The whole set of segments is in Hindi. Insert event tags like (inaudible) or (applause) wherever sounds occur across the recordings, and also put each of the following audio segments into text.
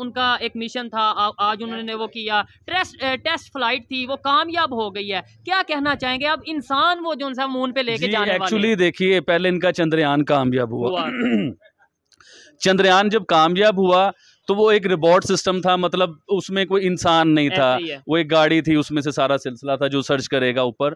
उनका एक मिशन था आ, आज उन्होंने वो किया टेस्ट टेस्ट फ्लाइट थी वो कामयाब हो गई है क्या कहना चाहेंगे अब इंसान वो जो है मून पे लेके जाने वाले एक्चुअली देखिए पहले इनका चंद्रयान कामयाब हुआ (clears throat) चंद्रयान जब कामयाब हुआ तो वो एक रिबोट सिस्टम था मतलब उसमें कोई इंसान नहीं था वो एक गाड़ी थी उसमें से सारा सिलसिला था जो सर्च करेगा ऊपर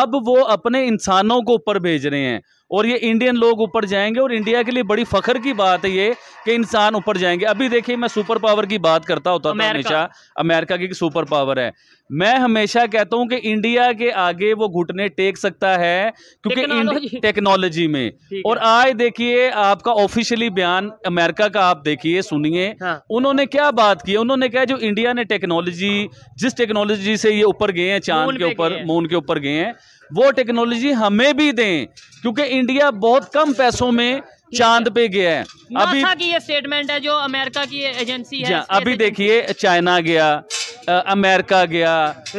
अब वो अपने इंसानों को ऊपर भेज रहे हैं और ये इंडियन लोग ऊपर जाएंगे और इंडिया के लिए बड़ी फखर की बात है ये कि इंसान ऊपर जाएंगे अभी देखिए मैं सुपर पावर की बात करता होता था हमेशा अमेरिका की सुपर पावर है मैं हमेशा कहता हूं कि इंडिया के आगे वो घुटने टेक सकता है क्योंकि टेक्नोलॉजी में और आज देखिए आपका ऑफिशियली बयान अमेरिका का आप देखिए सुनिए हाँ। उन्होंने क्या बात की उन्होंने कहा जो इंडिया ने टेक्नोलॉजी जिस टेक्नोलॉजी से ये ऊपर गए हैं चांद के ऊपर मून के ऊपर गए हैं वो टेक्नोलॉजी हमें भी दें क्योंकि इंडिया बहुत कम पैसों में चांद पे गया है अभी की ये स्टेटमेंट है जो अमेरिका की एजेंसी है हाँ, अभी देखिए चाइना गया अमेरिका गया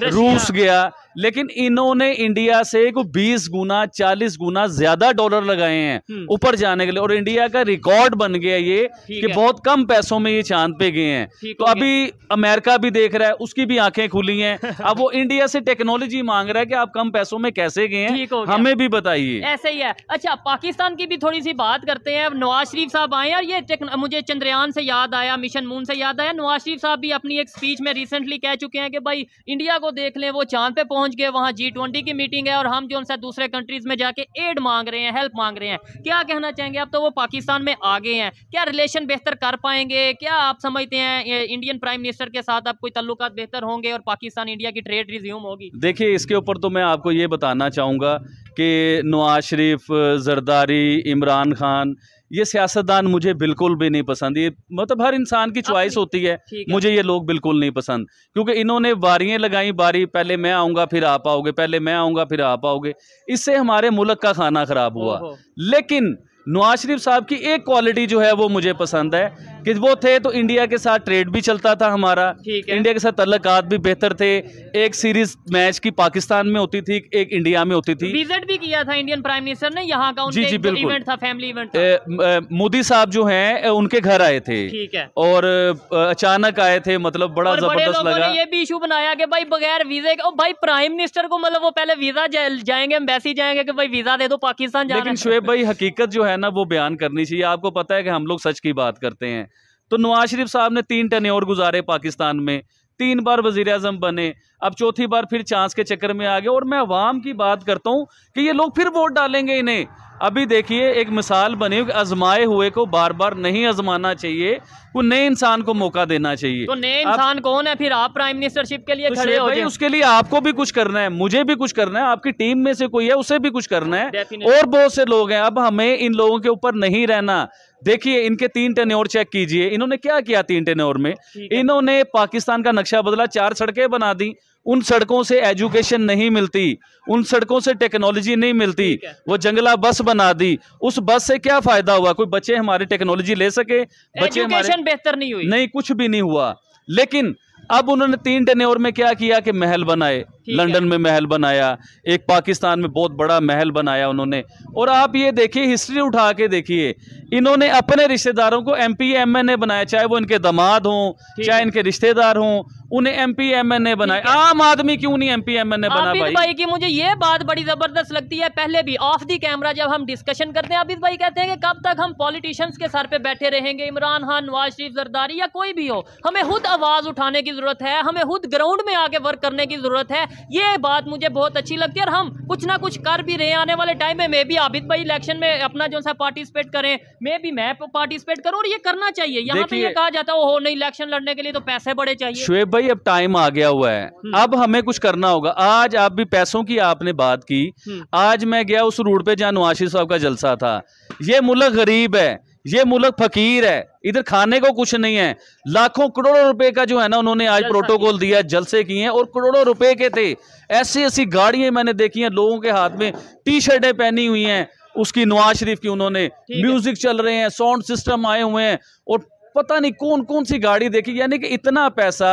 रूस गया लेकिन इन्होंने इंडिया से को 20 गुना 40 गुना ज्यादा डॉलर लगाए हैं हम्म। ऊपर जाने के लिए और इंडिया का रिकॉर्ड बन गया ये कि बहुत कम पैसों में ये चांद पे गए हैं तो अभी अमेरिका भी देख रहा है उसकी भी आंखें खुली हैं (laughs) अब वो इंडिया से टेक्नोलॉजी मांग रहा है कि आप कम पैसों में कैसे गए हैं हमें भी बताइए ऐसे ही है अच्छा पाकिस्तान की भी थोड़ी सी बात करते हैं नवाज शरीफ साहब आए और ये मुझे चंद्रयान से याद आया मिशन मून से याद आया नवाज शरीफ साहब भी अपनी एक स्पीच में रिसेंटली कह चुके हैं कि भाई इंडिया को देख लें वो चांद पे पहुंच पहुंच गए वहां जी ट्वेंटी की मीटिंग है और हम जो उनसे दूसरे कंट्रीज़ में जाके एड मांग रहे हैं हेल्प मांग रहे हैं क्या कहना चाहेंगे आप तो वो पाकिस्तान में आ गए हैं क्या रिलेशन बेहतर कर पाएंगे क्या आप समझते हैं इंडियन प्राइम मिनिस्टर के साथ आप कोई तल्लुक बेहतर होंगे और पाकिस्तान इंडिया की ट्रेड रिज्यूम होगी देखिए इसके ऊपर तो मैं आपको ये बताना चाहूँगा कि नवाज शरीफ जरदारी इमरान खान ये सियासतदान मुझे बिल्कुल भी नहीं पसंद ये मतलब हर इंसान की च्वाइस होती है मुझे ये लोग बिल्कुल नहीं पसंद क्योंकि इन्होंने बारियाँ लगाई बारी पहले मैं आऊँगा फिर आप आओगे पहले मैं आऊँगा फिर आप आओगे इससे हमारे मुल्क का खाना ख़राब हुआ लेकिन नवाज शरीफ साहब की एक क्वालिटी जो है वो मुझे पसंद है कि वो थे तो इंडिया के साथ ट्रेड भी चलता था हमारा इंडिया के साथ तल्लकात भी बेहतर थे एक सीरीज मैच की पाकिस्तान में होती थी एक इंडिया में होती थी विजिट भी किया था इंडियन प्राइम मिनिस्टर ने यहाँ का जी जी बिल्कुल इवेंट था फैमिली इवेंट मोदी साहब जो हैं उनके घर आए थे ठीक है और अचानक आए थे मतलब बड़ा जबरदस्त लगा ये भी इशू बनाया कि भाई बगैर वीजे के भाई प्राइम मिनिस्टर को मतलब वो पहले वीजा जाएंगे एम्बेसी जाएंगे कि भाई वीजा दे दो पाकिस्तान लेकिन शुएब भाई हकीकत जो है ना वो बयान करनी चाहिए आपको पता है कि हम लोग सच की बात करते हैं तो नवाज शरीफ साहब ने तीन टने और गुजारे पाकिस्तान में तीन बार वजीर अजम बने अब चौथी बार फिर चांस के चक्कर में आ गए और मैं अवाम की बात करता हूँ कि ये लोग फिर वोट डालेंगे इन्हें अभी देखिए एक मिसाल बनी हुई आजमाए हुए को बार बार नहीं आजमाना चाहिए वो नए इंसान को मौका देना चाहिए तो नए इंसान कौन है फिर आप प्राइम मिनिस्टरशिप के लिए तो खड़े हो भाई उसके लिए आपको भी कुछ करना है मुझे भी कुछ करना है आपकी टीम में से कोई है उसे भी कुछ करना है और बहुत से लोग हैं अब हमें इन लोगों के ऊपर नहीं रहना देखिए इनके तीन टेन और चेक कीजिए इन्होंने क्या किया तीन टेन और में इन्होंने पाकिस्तान का नक्शा बदला चार सड़कें बना दी उन सड़कों से एजुकेशन नहीं मिलती उन सड़कों से टेक्नोलॉजी नहीं मिलती वो जंगला बस बना दी उस बस से क्या फायदा हुआ कोई बच्चे हमारे टेक्नोलॉजी ले सके बच्चे एजुकेशन बेहतर नहीं हुई नहीं कुछ भी नहीं हुआ लेकिन अब उन्होंने तीन टनोर में क्या किया कि महल बनाए लंदन में महल बनाया एक पाकिस्तान में बहुत बड़ा महल बनाया उन्होंने और आप ये देखिए हिस्ट्री उठा के देखिए इन्होंने अपने रिश्तेदारों को M P M N A बनाया चाहे वो इनके दामाद हों चाहे इनके रिश्तेदार हों उन्हें M P M N A बनाया आम आदमी क्यों नहीं M P M N A बना भाई, भाई की मुझे ये बात बड़ी जबरदस्त लगती है पहले भी ऑफ दी कैमरा जब हम डिस्कशन करते हैं आबिद तो भाई कहते हैं कि कब तक हम पॉलिटिशियंस के सर पे बैठे रहेंगे इमरान खान नवाज शरीफ जरदारी या कोई भी हो हमें खुद आवाज उठाने की जरूरत है हमें खुद ग्राउंड में आके वर्क करने की जरूरत है ये बात मुझे बहुत अच्छी लगती है और हम कुछ ना कुछ कर भी रहे हैं आने वाले टाइम में मे भी आबिद भाई इलेक्शन में अपना जो सा पार्टिसिपेट करें मे भी मैं पार्टिसिपेट करूँ और ये करना चाहिए यहाँ पे तो ये कहा जाता है हो नहीं इलेक्शन लड़ने के लिए तो पैसे बड़े चाहिए शुएब भाई अब टाइम आ गया हुआ है हम्म। अब हमें कुछ करना होगा आज आप भी पैसों की आपने बात की हम्म। आज मैं गया उस रूट पे जहाँ नवाशी साहब का जलसा था ये मुल्क गरीब है ये मुल्क फकीर है इधर खाने को कुछ नहीं है लाखों करोड़ों रुपए का जो है ना उन्होंने आज प्रोटोकॉल दिया जलसे किए हैं और करोड़ों रुपए के थे ऐसी ऐसी गाड़ियां मैंने देखी हैं लोगों के हाथ में टी शर्टें पहनी हुई हैं उसकी नवाज शरीफ की उन्होंने म्यूजिक चल रहे हैं साउंड सिस्टम आए हुए हैं और पता नहीं कौन कौन सी गाड़ी देखी यानी कि इतना पैसा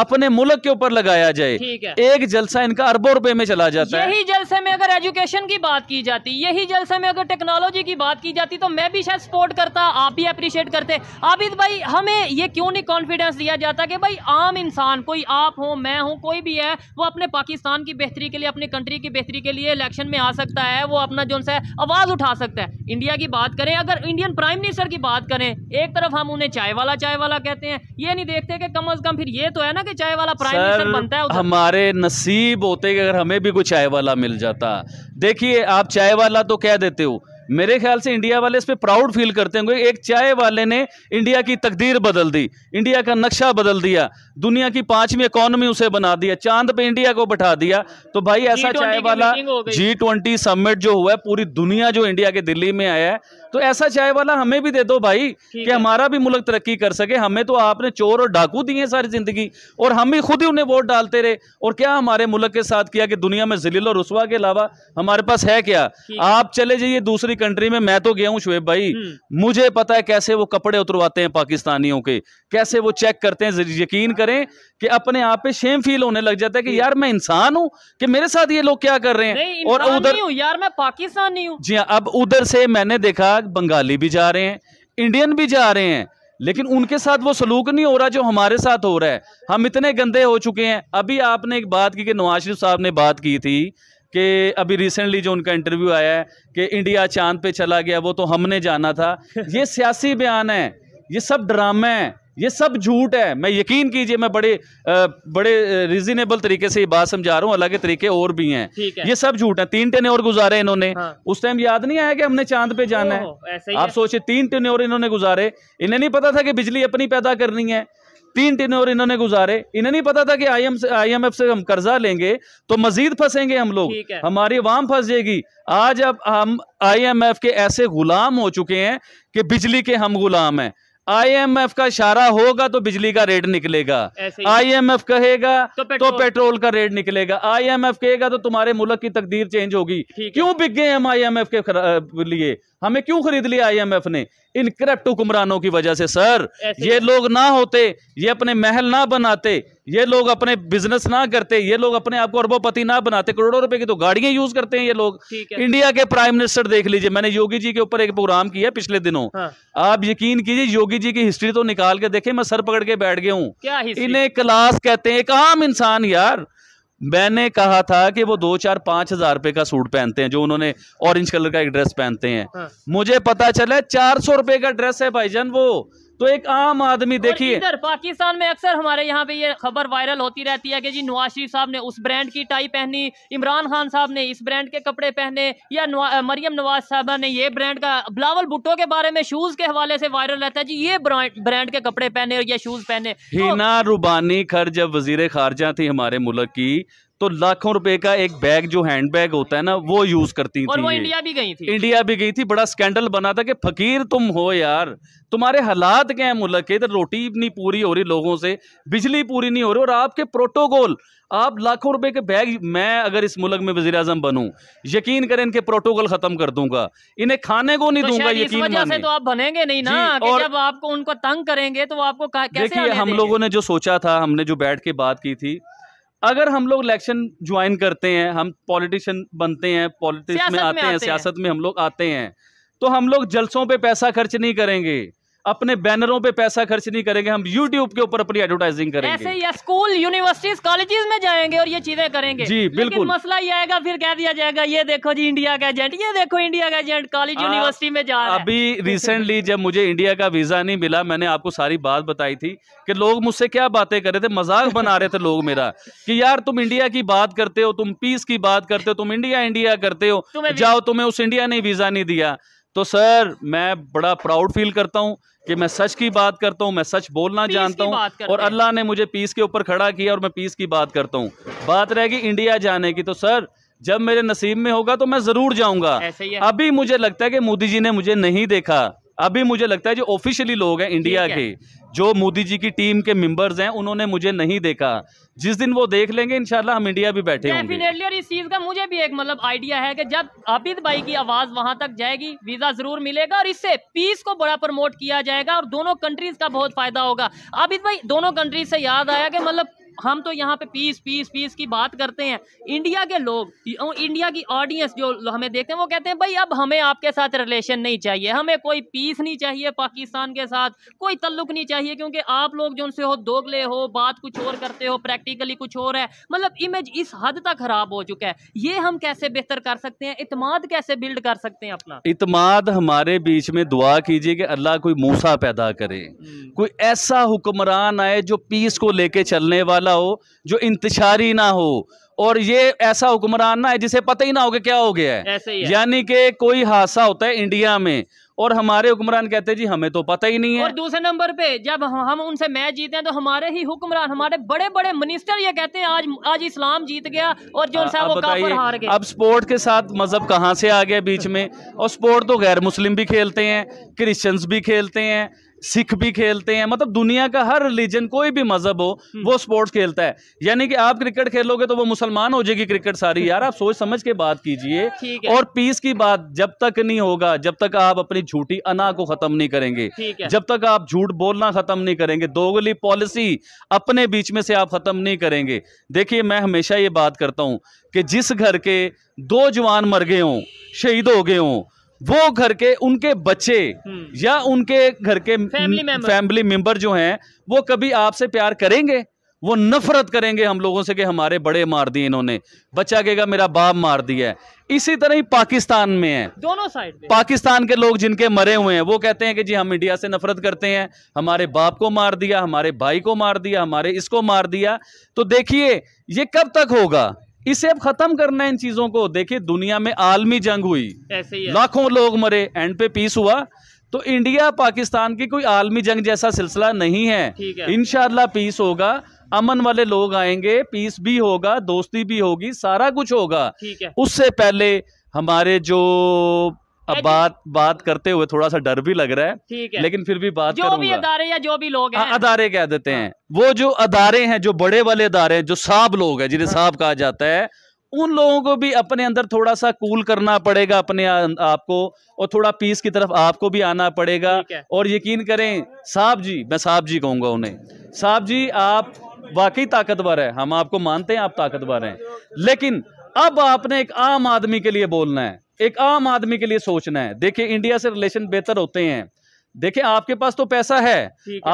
अपने मुल्क के ऊपर लगाया जाए एक जलसा इनका अरबों रुपए में चला जाता यही है यही जलसे में अगर एजुकेशन की बात की जाती यही जलसे में अगर टेक्नोलॉजी की बात की जाती तो मैं भी शायद सपोर्ट करता आप भी अप्रिशिएट करते आबिद भाई हमें ये क्यों नहीं कॉन्फिडेंस दिया जाता कि भाई आम इंसान कोई आप हो मैं हूँ कोई भी है वो अपने पाकिस्तान की बेहतरी के लिए अपनी कंट्री की बेहतरी के लिए इलेक्शन में आ सकता है वो अपना जो है आवाज़ उठा सकता है इंडिया की बात करें अगर इंडियन प्राइम मिनिस्टर की बात करें एक तरफ हम उन्हें चाय वाला चाय वाला कहते हैं ये नहीं देखते कि कम अज़ कम फिर ये तो है ना ना कि चाय वाला प्राइम मिनिस्टर बनता है उधर हमारे नसीब होते कि अगर हमें भी कुछ चाय वाला मिल जाता देखिए आप चाय वाला तो कह देते हो मेरे ख्याल से इंडिया वाले इस पर प्राउड फील करते होंगे एक चाय वाले ने इंडिया की तकदीर बदल दी इंडिया का नक्शा बदल दिया दुनिया की पांचवी इकोनॉमी उसे बना दिया चांद पे इंडिया को बैठा दिया तो भाई ऐसा चाय वाला जी ट्वेंटी समिट जो हुआ है पूरी दुनिया जो इंडिया के दिल्ली में आया है तो ऐसा चाय वाला हमें भी दे दो भाई कि हमारा भी मुल्क तरक्की कर सके हमें तो आपने चोर और डाकू दिए सारी जिंदगी और हम ही खुद ही उन्हें वोट डालते रहे और क्या हमारे मुल्क के साथ किया कि दुनिया में जलील और रसुआ के अलावा हमारे पास है क्या आप चले जाइए दूसरी कंट्री में मैं तो गया हूँ शुएब भाई हम्म। मुझे पता है कैसे वो कपड़े उतरवाते हैं पाकिस्तानियों के कैसे वो चेक करते हैं यकीन करें कि अपने आप पे शेम फील होने लग जाता है कि यार मैं इंसान हूँ कि मेरे साथ ये लोग क्या कर रहे हैं और उधर यार मैं पाकिस्तानी हूँ जी हाँ, अब उधर से मैंने देखा साथ बंगाली भी जा रहे हैं इंडियन भी जा रहे हैं लेकिन उनके साथ वो सलूक नहीं हो रहा जो हमारे साथ हो रहा है हम इतने गंदे हो चुके हैं अभी आपने एक बात की कि नवाज शरीफ साहब ने बात की थी कि अभी रिसेंटली जो उनका इंटरव्यू आया है कि इंडिया चांद पे चला गया वो तो हमने जाना था (laughs) ये सियासी बयान है ये सब ड्रामा है ये सब झूठ है मैं यकीन कीजिए मैं बड़े आ, बड़े रिजनेबल तरीके से ये बात समझा रहा हूँ अलग तरीके और भी हैं है। ये सब झूठ है तीन टेने और गुजारे इन्होंने हाँ। उस टाइम याद नहीं आया कि हमने चांद पे जाना है आप सोचिए तीन टेने और इन्होंने गुजारे इन्हें नहीं पता था कि बिजली अपनी पैदा करनी है तीन टेने और इन्होंने गुजारे इन्हें नहीं पता था कि I M I M F से हम कर्जा लेंगे तो मजीद फंसेंगे हम लोग हमारी वाम फंस जाएगी आज अब हम आई एम एफ के ऐसे गुलाम हो चुके हैं कि बिजली के हम गुलाम हैं आईएमएफ का इशारा होगा तो बिजली का रेट निकलेगा आईएमएफ कहेगा तो, तो पेट्रोल, तो पेट्रोल का रेट निकलेगा आईएमएफ कहेगा तो तुम्हारे मुल्क की तकदीर चेंज होगी क्यों बिक गए हम आईएमएफ के लिए हमें क्यों खरीद लिया आईएमएफ ने इन करप्ट हुक्मरानों की वजह से सर ये लोग ना होते ये अपने महल ना बनाते ये लोग अपने बिजनेस ना करते ये लोग अपने आप को अरबोपति ना बनाते करोड़ों रुपए की तो गाड़ियां यूज करते हैं ये लोग है। इंडिया के प्राइम मिनिस्टर देख लीजिए मैंने योगी जी के ऊपर एक प्रोग्राम किया पिछले दिनों हाँ। आप यकीन कीजिए योगी जी की हिस्ट्री तो निकाल के देखे मैं सर पकड़ के बैठ गया हूँ इन्हें क्लास कहते हैं एक आम इंसान यार मैंने कहा था कि वो दो चार पांच हजार रुपए का सूट पहनते हैं जो उन्होंने ऑरेंज कलर का एक ड्रेस पहनते हैं हाँ। मुझे पता चला चार सौ रुपए का ड्रेस है भाईजान वो तो एक आम आदमी देखिए इधर पाकिस्तान में अक्सर हमारे यहाँ पे ये खबर वायरल होती रहती है कि जी नवाज शरीफ साहब ने उस ब्रांड की टाई पहनी इमरान खान साहब ने इस ब्रांड के कपड़े पहने या मरियम नवाज साहबा ने ये ब्रांड का बिलावल भुट्टो के बारे में शूज के हवाले से वायरल रहता है जी ये ब्रांड के कपड़े पहने और ये शूज पहने हिना तो... रूबानी खर जब वजीर खारजा थी हमारे मुल्क की तो लाखों रुपए का एक बैग जो हैंड बैग होता है ना वो यूज करती और थी वो इंडिया भी गई थी इंडिया भी गई थी बड़ा स्कैंडल बना था कि फकीर तुम हो यार तुम्हारे हालात क्या है मुल्क के इधर रोटी नहीं पूरी हो रही लोगों से बिजली पूरी नहीं हो रही और आपके प्रोटोकॉल आप लाखों रुपए के बैग मैं अगर इस मुल्क में वजी अजम बनू यकीन करें इनके प्रोटोकॉल खत्म कर दूंगा इन्हें खाने को नहीं तो दूंगा यकीन से तो आप बनेंगे नहीं ना कि और जब आपको उनको तंग करेंगे तो आपको कैसे देखिए हम लोगों ने जो सोचा था हमने जो बैठ के बात की थी अगर हम लोग इलेक्शन ज्वाइन करते हैं हम पॉलिटिशियन बनते हैं पॉलिटिक्स में आते, में आते हैं सियासत में हम लोग आते हैं तो हम लोग जलसों पे पैसा खर्च नहीं करेंगे अपने बैनरों पे पैसा खर्च नहीं करेंगे हम यूट्यूब के ऊपर अपनी एडवर्टाइजिंग करेंगे ऐसे ही स्कूल यूनिवर्सिटीज कॉलेजेस में जाएंगे और ये चीजें करेंगे जी बिल्कुल लेकिन मसला ये आएगा फिर कह दिया जाएगा ये देखो जी इंडिया का एजेंट ये देखो इंडिया का एजेंट कॉलेज यूनिवर्सिटी में जा अभी रिसेंटली जब मुझे इंडिया का वीजा नहीं मिला मैंने आपको सारी बात बताई थी कि लोग मुझसे क्या बातें कर रहे थे मजाक बना रहे थे लोग मेरा की यार तुम इंडिया की बात करते हो तुम पीस की बात करते हो तुम इंडिया इंडिया करते हो जाओ तुम्हें उस इंडिया ने वीजा नहीं दिया तो सर मैं बड़ा प्राउड फील करता हूँ कि मैं सच की बात करता हूँ मैं सच बोलना जानता हूँ और अल्लाह ने मुझे पीस के ऊपर खड़ा किया और मैं पीस की बात करता हूँ बात रहेगी इंडिया जाने की तो सर जब मेरे नसीब में होगा तो मैं ज़रूर जाऊंगा अभी मुझे लगता है कि मोदी जी ने मुझे नहीं देखा अभी मुझे लगता है जो ऑफिशियली लोग हैं इंडिया के जो मोदी जी की टीम के मेंबर्स हैं उन्होंने मुझे नहीं देखा जिस दिन वो देख लेंगे इनशाला हम इंडिया भी बैठे डेफिनेटली और इस चीज का मुझे भी एक मतलब आइडिया है कि जब आबिद भाई की आवाज वहां तक जाएगी वीजा जरूर मिलेगा और इससे पीस को बड़ा प्रमोट किया जाएगा और दोनों कंट्रीज का बहुत फायदा होगा आबिद भाई दोनों कंट्रीज से याद आया कि मतलब हम तो यहाँ पे पीस पीस पीस की बात करते हैं इंडिया के लोग इंडिया की ऑडियंस जो हमें देखते हैं वो कहते हैं भाई अब हमें आपके साथ रिलेशन नहीं चाहिए हमें कोई पीस नहीं चाहिए पाकिस्तान के साथ कोई तल्लुक नहीं चाहिए क्योंकि आप लोग जो उनसे हो दोगले हो बात कुछ और करते हो प्रैक्टिकली कुछ और है मतलब इमेज इस हद तक खराब हो चुका है ये हम कैसे बेहतर कर सकते हैं इतमाद कैसे बिल्ड कर सकते हैं अपना इतमाद हमारे बीच में दुआ कीजिए कि अल्लाह कोई मूसा पैदा करे हम्म। कोई ऐसा हुक्मरान आए जो पीस को लेके चलने वाला ऐसा हो जो इंतशारी ना हो और ये ऐसा हुक्मरान ना है जिसे पता ही ना हो कि क्या हो गया है, है। यानी कि कोई हादसा होता है इंडिया में और हमारे हुक्मरान कहते हैं जी हमें तो पता ही नहीं है और दूसरे नंबर पे जब हम उनसे मैच जीते हैं तो हमारे ही हुक्मरान हमारे बड़े बड़े मिनिस्टर ये कहते हैं आज आज इस्लाम जीत गया और जो आ, वो काफर हार गए अब स्पोर्ट के साथ मजहब कहाँ से आ गया बीच में और स्पोर्ट तो गैर मुस्लिम भी खेलते हैं क्रिश्चियंस भी खेलते हैं सिख भी खेलते हैं मतलब दुनिया का हर रिलीजन कोई भी मजहब हो हम्म। वो स्पोर्ट्स खेलता है यानी कि आप क्रिकेट खेलोगे तो वो मुसलमान हो जाएगी क्रिकेट सारी यार आप सोच समझ के बात कीजिए और पीस की बात जब तक नहीं होगा जब तक आप अपनी झूठी अना को खत्म नहीं करेंगे जब तक आप झूठ बोलना खत्म नहीं करेंगे दोगली पॉलिसी अपने बीच में से आप खत्म नहीं करेंगे देखिए मैं हमेशा ये बात करता हूँ कि जिस घर के दो जवान मर गए हों शहीद हो गए हों वो घर के उनके बच्चे हम्म। या उनके घर के फैमिली मेंबर जो हैं वो कभी आपसे प्यार करेंगे वो नफरत करेंगे हम लोगों से कि हमारे बड़े मार दिए इन्होंने बच्चा कहेगा मेरा बाप मार दिया है इसी तरह ही पाकिस्तान में है दोनों साइड पाकिस्तान के लोग जिनके मरे हुए हैं वो कहते हैं कि जी हम इंडिया से नफरत करते हैं हमारे बाप को मार दिया हमारे भाई को मार दिया हमारे इसको मार दिया तो देखिए ये कब तक होगा इसे अब खत्म करना है इन चीजों को देखिए दुनिया में आलमी जंग हुई ऐसे ही लाखों लोग मरे एंड पे पीस हुआ तो इंडिया पाकिस्तान की कोई आलमी जंग जैसा सिलसिला नहीं है इनशाला पीस होगा अमन वाले लोग आएंगे पीस भी होगा दोस्ती भी होगी सारा कुछ होगा उससे पहले हमारे जो अब बात बात करते हुए थोड़ा सा डर भी लग रहा है ठीक है लेकिन फिर भी बात जो भी अदारे या जो भी लोग हाँ, हैं अदारे कह देते हैं हाँ। वो जो अदारे हैं जो बड़े वाले अदारे हैं जो साहब लोग हैं जिन्हें हाँ। साहब कहा जाता है उन लोगों को भी अपने अंदर थोड़ा सा कूल करना पड़ेगा अपने अं, आप को और थोड़ा पीस की तरफ आपको भी आना पड़ेगा और यकीन करें साहब जी मैं साहब जी कहूंगा उन्हें साहब जी आप वाकई ताकतवर है हम आपको मानते हैं आप ताकतवर हैं लेकिन अब आपने एक आम आदमी के लिए बोलना है एक आम आदमी के लिए सोचना है देखिए इंडिया से रिलेशन बेहतर होते हैं देखिए आपके पास तो पैसा है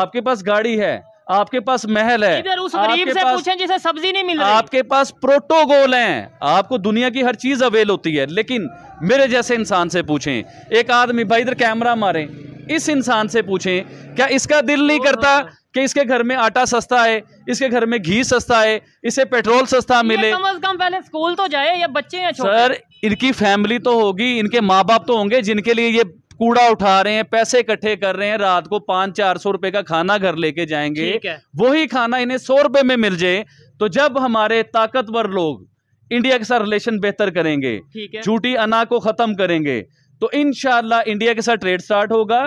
आपके पास गाड़ी है आपके पास महल है इधर उस गरीब से पूछें जिसे सब्जी नहीं मिल रही आपके पास प्रोटोकॉल है आपको दुनिया की हर चीज अवेल होती है लेकिन मेरे जैसे इंसान से पूछें एक आदमी भाई इधर कैमरा मारे इस इंसान से पूछें क्या इसका दिल नहीं हाँ। करता कि इसके घर में आटा सस्ता है इसके घर में घी सस्ता है इसे पेट्रोल सस्ता मिले कम अज कम पहले स्कूल तो जाए या बच्चे या सर इनकी फैमिली तो होगी इनके माँ बाप तो होंगे जिनके लिए ये कूड़ा उठा रहे हैं पैसे इकट्ठे कर रहे हैं रात को पांच चार सौ रुपए का खाना घर लेके जाएंगे वही खाना इन्हें सौ रुपए में मिल जाए तो जब हमारे ताकतवर लोग इंडिया के साथ रिलेशन बेहतर करेंगे झूठी अना को खत्म करेंगे तो इन इंडिया के साथ ट्रेड स्टार्ट होगा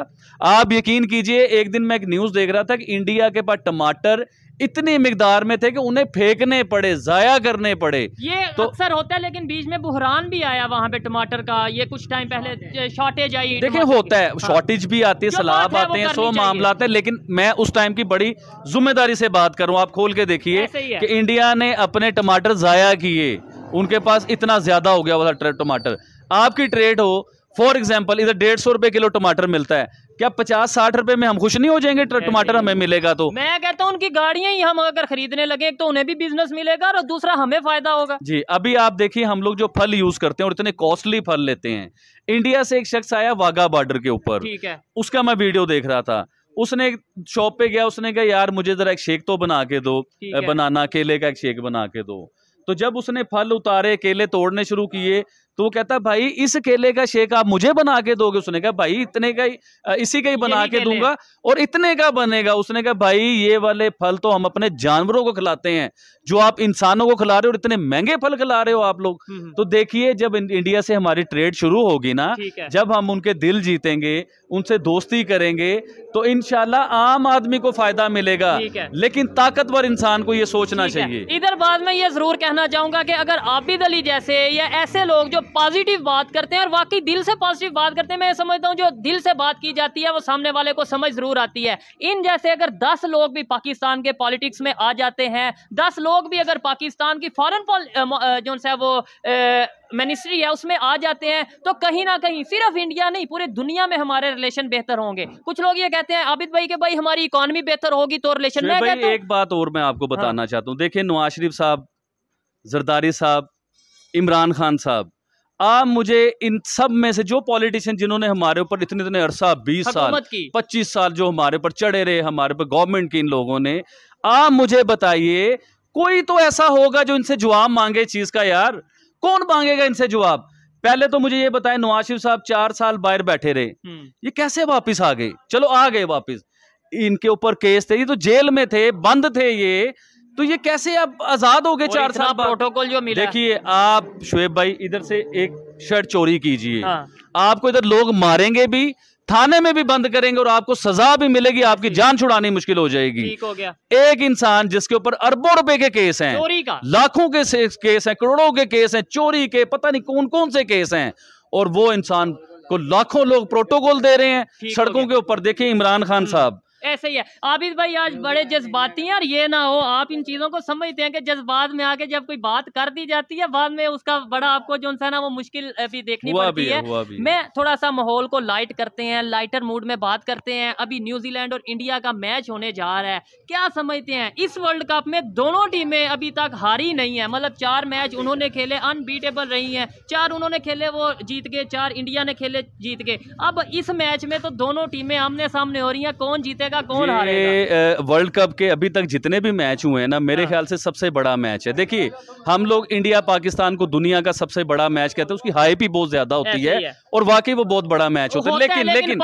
आप यकीन कीजिए एक दिन मैं एक न्यूज देख रहा था कि इंडिया के पास टमाटर इतनी मकदार में थे कि उन्हें फेंकने पड़े ज़ाया करने पड़े ये तो अक्सर होता है लेकिन बीच में बुहरान भी आया वहाँ पे टमाटर का ये कुछ टाइम पहले शॉर्टेज आई देखिए होता है शॉर्टेज हाँ। भी आती है सलाब आते हैं सो मामला है लेकिन मैं उस टाइम की बड़ी जिम्मेदारी से बात करूँ आप खोल के देखिए कि इंडिया ने अपने टमाटर ज़ाया किए उनके पास इतना ज़्यादा हो गया वाला टमाटर आपकी ट्रेड हो फॉर एग्जाम्पल इधर डेढ़ सौ रुपए किलो टमाटर मिलता है क्या पचास साठ रुपए में हम खुश नहीं हो जाएंगे टमाटर हमें मिलेगा तो मैं कहता हूँ उनकी गाड़ियाँ ही हम अगर खरीदने लगे तो उन्हें भी बिजनेस मिलेगा और दूसरा हमें फायदा होगा जी अभी आप देखिए हम लोग जो फल यूज करते हैं और इतने कॉस्टली फल लेते हैं इंडिया से एक शख्स आया वाघा बॉर्डर के ऊपर ठीक है उसका मैं वीडियो देख रहा था उसने शॉप पे गया उसने कहा यार मुझे जरा एक शेक तो बना के दो बनाना केले का एक शेक बना के दो तो जब उसने फल उतारे केले तोड़ने शुरू किए तो वो कहता है भाई इस केले का शेक आप मुझे बना के दोगे उसने कहा भाई इतने का ही इसी का ही बना के दूंगा और इतने का बनेगा उसने कहा भाई ये वाले फल तो हम अपने जानवरों को खिलाते हैं जो आप इंसानों को खिला रहे हो और इतने महंगे फल खिला रहे हो आप लोग हम्म, हम्म। तो देखिए जब इंडिया से हमारी ट्रेड शुरू होगी ना जब हम उनके दिल जीतेंगे उनसे दोस्ती करेंगे तो इनशाला आम आदमी को फायदा मिलेगा लेकिन ताकतवर इंसान को ये सोचना चाहिए इधर बाद में ये जरूर कहना चाहूंगा कि अगर आप भी दली जैसे या ऐसे लोग जो पॉजिटिव बात करते हैं और वाकई दिल से पॉजिटिव बात करते हैं मैं समझता हूँ जो दिल से बात की जाती है वो सामने वाले को समझ जरूर आती है इन जैसे अगर दस लोग भी पाकिस्तान के पॉलिटिक्स में आ जाते हैं दस लोग भी अगर पाकिस्तान की फॉरन जो है वो ए, मिनिस्ट्री है उसमें आ जाते हैं तो कहीं ना कहीं सिर्फ इंडिया नहीं पूरे दुनिया में हमारे रिलेशन बेहतर होंगे कुछ लोग ये कहते हैं आबिद भाई के भाई हमारी इकोनॉमी बेहतर होगी तो रिलेशन में कहता एक बात और मैं आपको हाँ। बताना हाँ। चाहता हूँ देखिए नवाज शरीफ साहब जरदारी साहब इमरान खान साहब आप मुझे इन सब में से जो पॉलिटिशियन जिन्होंने हमारे ऊपर इतने इतने अरसा बीस साल पच्चीस साल जो हमारे ऊपर चढ़े रहे हमारे ऊपर गवर्नमेंट के इन लोगों ने आप मुझे बताइए कोई तो ऐसा होगा जो इनसे जवाब मांगे चीज का यार कौन मांगेगा इनसे जवाब पहले तो मुझे ये बताएं नवाज साहब चार साल बाहर बैठे रहे हम्म। ये कैसे वापस आ गए चलो आ गए वापस इनके ऊपर केस थे ये तो जेल में थे बंद थे ये तो ये कैसे अब आजाद हो गए चार साल प्रोटोकॉल जो मिला देखिए आप शुएब भाई इधर से एक शर्ट चोरी कीजिए हाँ। आपको इधर लोग मारेंगे भी थाने में भी बंद करेंगे और आपको सजा भी मिलेगी आपकी जान छुड़ानी मुश्किल हो जाएगी ठीक हो गया एक इंसान जिसके ऊपर अरबों रुपए के केस हैं चोरी का लाखों के केस हैं करोड़ों के केस हैं चोरी के पता नहीं कौन कौन से केस हैं और वो इंसान को लाखों लोग प्रोटोकॉल दे रहे हैं सड़कों के ऊपर देखिए इमरान खान हम्म। साहब ऐसे ही है आबिद भाई आज बड़े जज्बाती हैं और ये ना हो आप इन चीज़ों को समझते हैं कि जज्बात में आके जब कोई बात कर दी जाती है बाद में उसका बड़ा आपको जो सा ना वो मुश्किल अभी देखनी पड़ती है, है। मैं थोड़ा सा माहौल को लाइट करते हैं लाइटर मूड में बात करते हैं अभी न्यूजीलैंड और इंडिया का मैच होने जा रहा है क्या समझते हैं इस वर्ल्ड कप में दोनों टीमें अभी तक हारी नहीं है मतलब चार मैच हाँ उन्होंने खेले अनबीटेबल रही हैं चार उन्होंने खेले वो जीत गए चार इंडिया ने खेले जीत गए अब इस मैच में तो दोनों टीमें आमने सामने हो रही हैं कौन जीतेगा हारेगा कौन हारेगा वर्ल्ड कप के अभी तक जितने भी मैच हुए हैं ना मेरे हाँ। ख्याल से सबसे बड़ा मैच है देखिए हम लोग इंडिया पाकिस्तान को दुनिया का सबसे बड़ा मैच कहते हैं उसकी हाइप ही बहुत ज्यादा होती है और वाकई वो बहुत बड़ा मैच होता है लेकिन लेकिन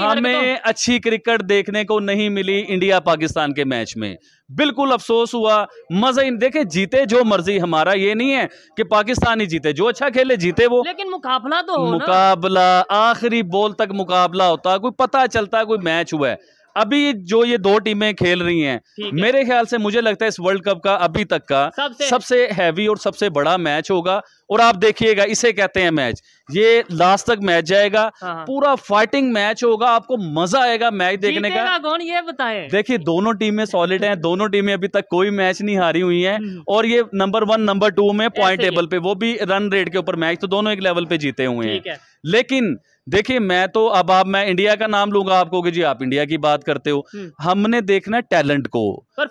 हमें अच्छी क्रिकेट देखने को नहीं मिली इंडिया पाकिस्तान के मैच में बिल्कुल अफसोस हुआ मजा ही देखे जीते जो मर्जी हमारा ये नहीं है कि पाकिस्तान ही जीते जो अच्छा खेले जीते वो लेकिन मुकाबला तो हो मुकाबला आखिरी बॉल तक मुकाबला होता कोई पता चलता कोई मैच हुआ है अभी जो ये दो टीमें खेल रही हैं मेरे ख्याल से मुझे लगता है इस वर्ल्ड कप का अभी तक का सबसे, सबसे हैवी और सबसे बड़ा मैच होगा और आप देखिएगा इसे कहते हैं मैच ये लास्ट तक मैच जाएगा हाँ, हाँ। पूरा फाइटिंग मैच होगा आपको मजा आएगा मैच देखने का कौन ये बताए देखिए दोनों टीमें सॉलिड हैं दोनों टीमें अभी तक कोई मैच नहीं हारी हुई हैं हम्म। और ये नंबर वन नंबर टू में पॉइंट टेबल पे वो भी रन रेट के ऊपर मैच तो दोनों एक लेवल पे जीते हुए हैं लेकिन देखिए मैं तो अब आप मैं इंडिया का नाम लूंगा आपको कि जी आप इंडिया की बात करते हो हम्म। हमने देखना है टैलेंट को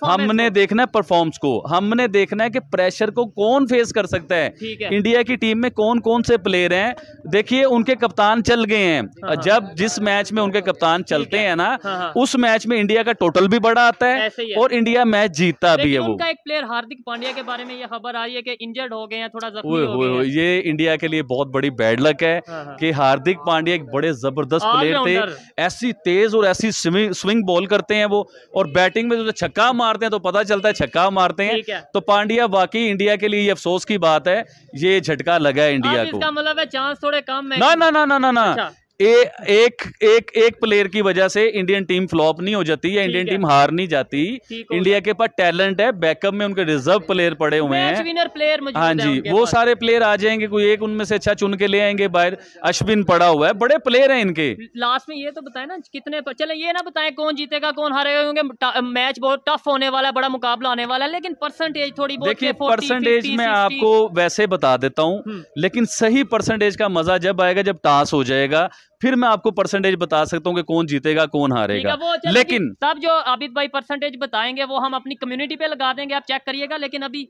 हमने देखना है परफॉर्मेंस को हमने देखना है कि प्रेशर को कौन फेस कर सकता है, है। इंडिया की टीम में कौन कौन से प्लेयर हैं देखिए उनके कप्तान चल गए हैं हाँ, हाँ। जब जिस मैच में उनके कप्तान चलते हैं ना हाँ, हाँ। उस मैच में इंडिया का टोटल भी बड़ा आता है और इंडिया मैच जीतता भी है वो एक प्लेयर हार्दिक पांड्या के बारे में ये खबर आ रही है कि इंजर्ड हो गए हैं थोड़ा ये इंडिया के लिए बहुत बड़ी बैड लक है हाँ, की हार्दिक पांड्या इंडिया एक बड़े जबरदस्त प्लेयर थे ऐसी तेज और ऐसी स्विंग बॉल करते हैं वो और बैटिंग में जो छक्का मारते हैं तो पता चलता है छक्का मारते हैं है। तो पांड्या वाकई इंडिया के लिए अफसोस की बात है ये झटका लगा है इंडिया को मतलब चांस थोड़े कम है ना ना ना ना ना अच्छा। ए, एक एक एक प्लेयर की वजह से इंडियन टीम फ्लॉप नहीं हो जाती या इंडियन टीम हार नहीं जाती इंडिया के पास टैलेंट है बैकअप में उनके रिजर्व प्लेयर पड़े हुए हैं हाँ जी वो सारे प्लेयर आ जाएंगे कोई एक उनमें से अच्छा चुन के ले आएंगे बाहर अश्विन पड़ा हुआ है बड़े प्लेयर है इनके लास्ट में ये तो बताए ना कितने चले ये ना बताए कौन जीतेगा कौन हारेगा क्योंकि मैच बहुत टफ होने वाला है बड़ा मुकाबला आने वाला है लेकिन परसेंटेज थोड़ी देखिए परसेंटेज में आपको वैसे बता देता हूँ हम्म। लेकिन सही परसेंटेज का मजा जब आएगा जब टास हो जाएगा फिर मैं आपको परसेंटेज बता सकता हूँ कि कौन जीतेगा कौन हारेगा लेकिन तब जो आबिद भाई परसेंटेज बताएंगे वो हम अपनी कम्युनिटी पे लगा देंगे आप चेक करिएगा लेकिन अभी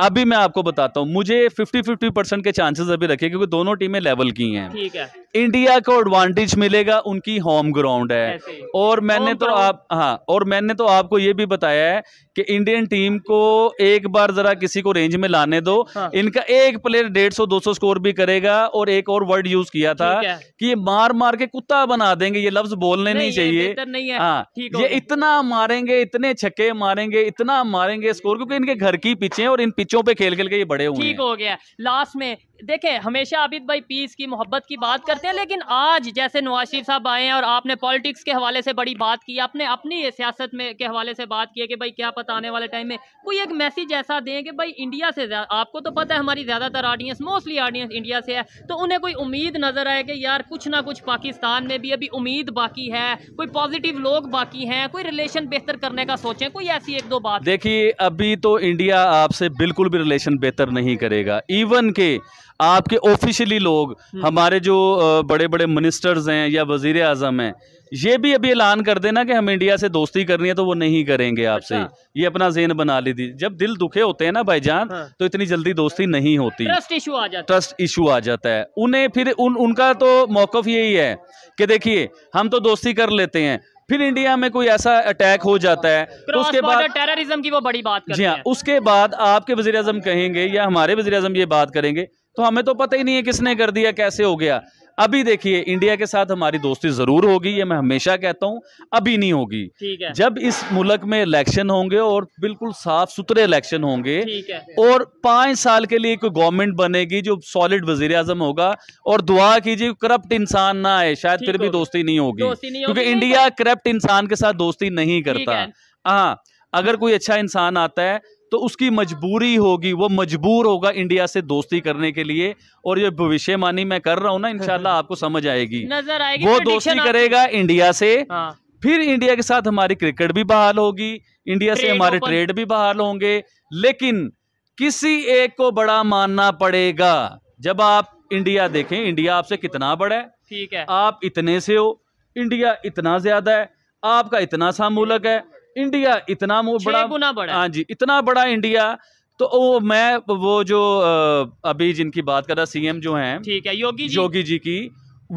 अभी मैं आपको बताता हूँ मुझे 50 50 परसेंट के चांसेस अभी रखे क्योंकि दोनों टीमें लेवल की हैं ठीक है इंडिया को एडवांटेज मिलेगा उनकी होम ग्राउंड है और मैंने तो आप हाँ और मैंने तो आपको ये भी बताया है कि इंडियन टीम को एक बार जरा किसी को रेंज में लाने दो हाँ। इनका एक प्लेयर डेढ़ सौ दो सौ स्कोर भी करेगा और एक और वर्ड यूज किया था कि ये मार मार के कुत्ता बना देंगे ये लफ्ज बोलने नहीं, नहीं चाहिए नहीं है। हाँ ये इतना मारेंगे इतने छक्के मारेंगे इतना मारेंगे स्कोर क्योंकि इनके घर की पिचे और इन पिचों पे खेल खेल के ये बड़े हुए ठीक हो गया लास्ट में देखे हमेशा आबिद भाई पीस की मोहब्बत की बात करते हैं लेकिन आज जैसे नवाज शरीफ साहब आए हैं और आपने पॉलिटिक्स के हवाले से बड़ी बात की आपने अपनी सियासत में के हवाले से बात की है कि भाई क्या मुलाकात आने वाले टाइम में कोई एक मैसेज ऐसा दें कि भाई इंडिया से आपको तो पता है हमारी ज़्यादातर ऑडियंस मोस्टली ऑडियंस इंडिया से है तो उन्हें कोई उम्मीद नज़र आए कि यार कुछ ना कुछ पाकिस्तान में भी अभी उम्मीद बाकी है कोई पॉजिटिव लोग बाकी हैं कोई रिलेशन बेहतर करने का सोचें कोई ऐसी एक दो बात देखिए अभी तो इंडिया आपसे बिल्कुल भी रिलेशन बेहतर नहीं करेगा इवन के आपके ऑफिशियली लोग हम्म। हमारे जो बड़े बड़े मिनिस्टर्स हैं या वजीर आजम हैं ये भी अभी ऐलान कर देना कि हम इंडिया से दोस्ती करनी है तो वो नहीं करेंगे आपसे अच्छा। ये अपना जेन बना लीजिए जब दिल दुखे होते हैं ना भाईजान हाँ। तो इतनी जल्दी दोस्ती नहीं होती ट्रस्ट इशू आ जाता ट्रस्ट इशू आ जाता है उन्हें फिर उन उनका तो मौकफ यही है कि देखिए हम तो दोस्ती कर लेते हैं फिर इंडिया में कोई ऐसा अटैक हो जाता है तो उसके बाद टेररिज्म की वो बड़ी बात जी हाँ उसके बाद आपके वजीर कहेंगे या हमारे वजीर ये बात करेंगे तो हमें तो पता ही नहीं है किसने कर दिया कैसे हो गया अभी देखिए इंडिया के साथ हमारी दोस्ती जरूर होगी ये मैं हमेशा कहता हूँ अभी नहीं होगी जब इस मुल्क में इलेक्शन होंगे और बिल्कुल साफ सुथरे इलेक्शन होंगे और पांच साल के लिए कोई गवर्नमेंट बनेगी जो सॉलिड वजीर आजम होगा और दुआ कीजिए करप्ट इंसान ना आए शायद फिर भी दोस्ती नहीं होगी क्योंकि इंडिया करप्ट इंसान के साथ दोस्ती नहीं करता हाँ अगर कोई अच्छा इंसान आता है तो उसकी मजबूरी होगी वो मजबूर होगा इंडिया से दोस्ती करने के लिए और ये मानी मैं कर रहा हूँ ना इनशाला आपको समझ आएगी नजर आएगी वो दोस्ती करेगा इंडिया से हाँ। फिर इंडिया के साथ हमारी क्रिकेट भी बहाल होगी इंडिया से हमारे ट्रेड भी बहाल होंगे लेकिन किसी एक को बड़ा मानना पड़ेगा जब आप इंडिया देखें इंडिया आपसे कितना बड़ा है ठीक है आप इतने से हो इंडिया इतना ज्यादा है आपका इतना सा मुलक है इंडिया इतना वो बड़ा गुना बड़ा हाँ जी इतना बड़ा इंडिया तो वो मैं वो जो अभी जिनकी बात कर रहा सीएम जो हैं ठीक है योगी जी योगी जी की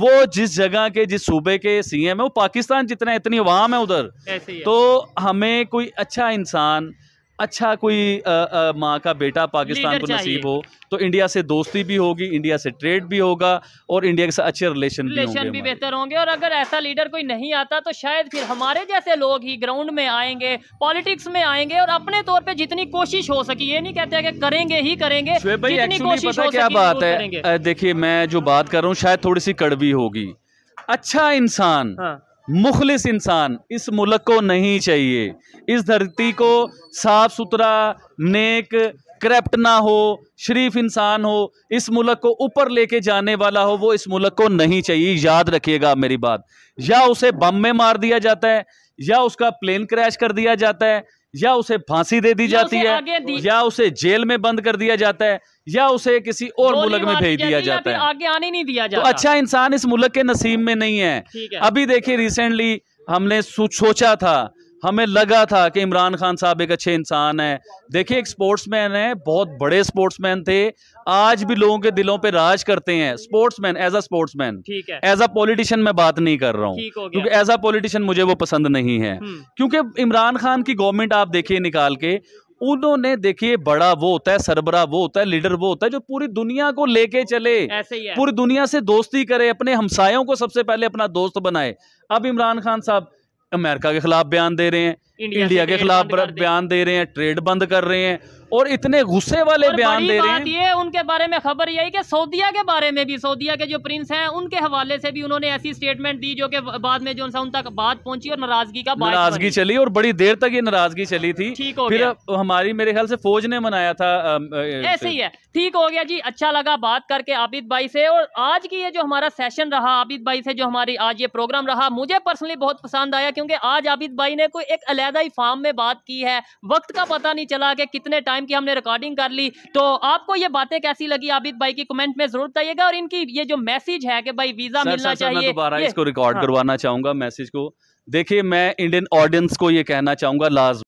वो जिस जगह के जिस सूबे के सीएम है वो पाकिस्तान जितना इतनी वाम है उधर तो हमें कोई अच्छा इंसान अच्छा कोई माँ का बेटा पाकिस्तान को नसीब हो तो इंडिया से दोस्ती भी होगी इंडिया से ट्रेड भी होगा और इंडिया के साथ अच्छे रिलेशन भी रिलेशन भी बेहतर होंगे और अगर ऐसा लीडर कोई नहीं आता तो शायद फिर हमारे जैसे लोग ही ग्राउंड में आएंगे पॉलिटिक्स में आएंगे और अपने तौर पे जितनी कोशिश हो सकी ये नहीं कहते कि करेंगे ही करेंगे क्या बात है देखिए मैं जो बात कर रहा हूँ शायद थोड़ी सी कड़वी होगी अच्छा इंसान हाँ। मुखलिस इंसान इस मुल्क को नहीं चाहिए इस धरती को साफ सुथरा नेक करप्ट ना हो शरीफ इंसान हो इस मुल्क को ऊपर लेके जाने वाला हो वो इस मुल्क को नहीं चाहिए याद रखिएगा मेरी बात या उसे बम में मार दिया जाता है या उसका प्लेन क्रैश कर दिया जाता है या उसे फांसी दे दी जाती है या उसे जेल में बंद कर दिया जाता है या उसे किसी और मुल्क में भेज दिया जाता है आगे आने नहीं दिया तो जाता तो अच्छा इंसान इस मुल्क के नसीब में नहीं है अभी देखिए रिसेंटली हमने सोचा था हमें लगा था कि इमरान खान साहब एक अच्छे इंसान है देखिए एक स्पोर्ट्समैन है बहुत बड़े स्पोर्ट्समैन थे आज भी लोगों के दिलों पे राज करते हैं sportsman as a sportsman as a politician मैं बात नहीं कर रहा हूँ क्योंकि एज अ पॉलिटिशियन मुझे वो पसंद नहीं है हम्म। क्योंकि इमरान खान की गवर्नमेंट आप देखिए निकाल के उन्होंने देखिए बड़ा वो होता है सरबरा वो होता है लीडर वो होता है जो पूरी दुनिया को लेके चले ऐसे ही है। पूरी दुनिया से दोस्ती करे अपने हमसायों को सबसे पहले अपना दोस्त बनाए अब इमरान खान साहब अमेरिका के ख़िलाफ़ बयान दे रहे हैं इंडिया, इंडिया के खिलाफ बयान दे रहे हैं ट्रेड बंद कर रहे हैं और इतने गुस्से वाले बयान दे रहे हैं ये उनके बारे में खबर यही कि सऊदीया के बारे में भी सऊदीया के जो प्रिंस हैं उनके हवाले से भी उन्होंने ऐसी स्टेटमेंट दी जो कि बाद में जो उन तक बात पहुंची और नाराजगी का नाराजगी चली और बड़ी देर तक ये नाराजगी चली थी ठीक हो फिर हमारी मेरे ख्याल से फौज ने मनाया था ऐसे ही है ठीक हो गया जी अच्छा लगा बात करके आबिद भाई से और आज की ये जो हमारा सेशन रहा आबिद भाई से जो हमारी आज ये प्रोग्राम रहा मुझे पर्सनली बहुत पसंद आया क्योंकि आज आबिद भाई ने कोई एक बाकायदा ही फार्म में बात की है वक्त का पता नहीं चला कि कितने टाइम की हमने रिकॉर्डिंग कर ली तो आपको ये बातें कैसी लगी आबिद भाई की कमेंट में जरूर बताइएगा और इनकी ये जो मैसेज है कि भाई वीजा मिलना चाहिए इसको रिकॉर्ड हाँ। करवाना चाहूंगा मैसेज को देखिए मैं इंडियन ऑडियंस को ये कहना चाहूंगा लाज